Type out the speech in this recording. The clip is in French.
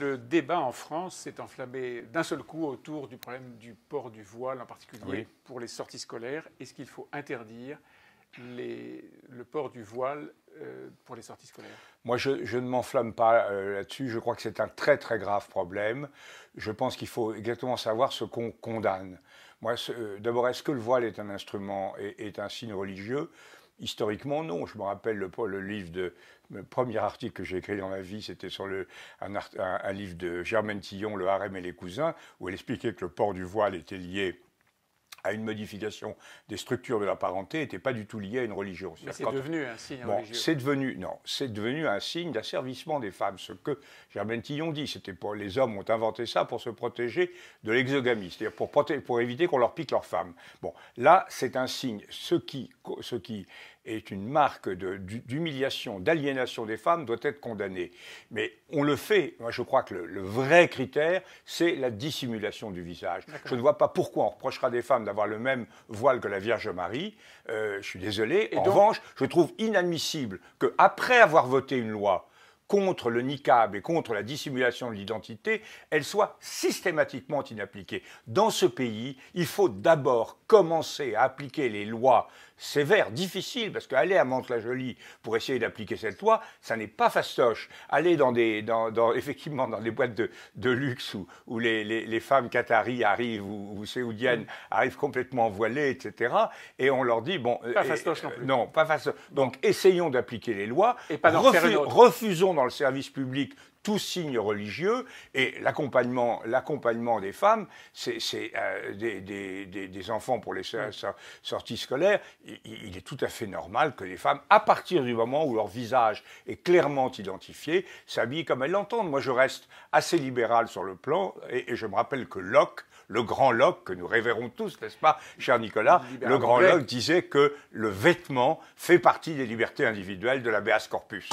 Le débat en France s'est enflammé d'un seul coup autour du problème du port du voile, en particulier pour les sorties scolaires. Est-ce qu'il faut interdire les le port du voile euh, pour les sorties scolaires Moi, je, ne m'enflamme pas euh, là-dessus. Je crois que c'est un très très grave problème. Je pense qu'il faut exactement savoir ce qu'on condamne. Moi, euh, d'abord, est-ce que le voile est un instrument, est, est un signe religieux Historiquement, non. Je me rappelle le, le livre de premier article que j'ai écrit dans ma vie, c'était sur le, un, un, livre de Germaine Tillon, Le harem et les cousins, où elle expliquait que le port du voile était lié à une modification des structures de la parenté n'était pas du tout liée à une religion. c'est devenu un signe religieux. C'est devenu, non, c'est devenu un signe d'asservissement des femmes, ce que Germain Tillon dit. C'était pour, les hommes ont inventé ça pour se protéger de l'exogamie, c'est-à-dire pour, éviter qu'on leur pique leurs femmes. Bon, là, c'est un signe. Ce qui, ce qui est une marque d'humiliation, d'aliénation des femmes, doit être condamnée. Mais on le fait. je crois que le, vrai critère, c'est la dissimulation du visage. Je ne vois pas pourquoi on reprochera des femmes d'avoir le même voile que la Vierge Marie. Euh, je suis désolé. Et en revanche, je trouve inadmissible qu'après avoir voté une loi, contre le niqab et contre la dissimulation de l'identité, elle soit systématiquement inappliquée. Dans ce pays, il faut d'abord commencer à appliquer les lois sévères, difficiles, parce qu'aller à Mantes-la-Jolie pour essayer d'appliquer cette loi, ça n'est pas fastoche. Aller dans des, effectivement dans des boîtes de, luxe où, les, femmes qataries arrivent ou, ou séoudiennes mm. arrivent complètement voilées, etc. Et on leur dit, bon... Pas fastoche non plus. non, pas fastoche. Donc essayons d'appliquer les lois. Et pas Refusons dans le service public tout signe religieux et l'accompagnement, l'accompagnement des femmes, c'est, euh, des, enfants pour les sorties scolaires. Il, est tout à fait normal que les femmes, à partir du moment où leur visage est clairement identifié, s'habillent comme elles l'entendent. Moi, je reste assez libéral sur le plan et, je me rappelle que Locke, le grand Locke que nous révérons tous, n'est-ce pas, cher Nicolas, le grand Locke disait que le vêtement fait partie des libertés individuelles de la Béas corpus.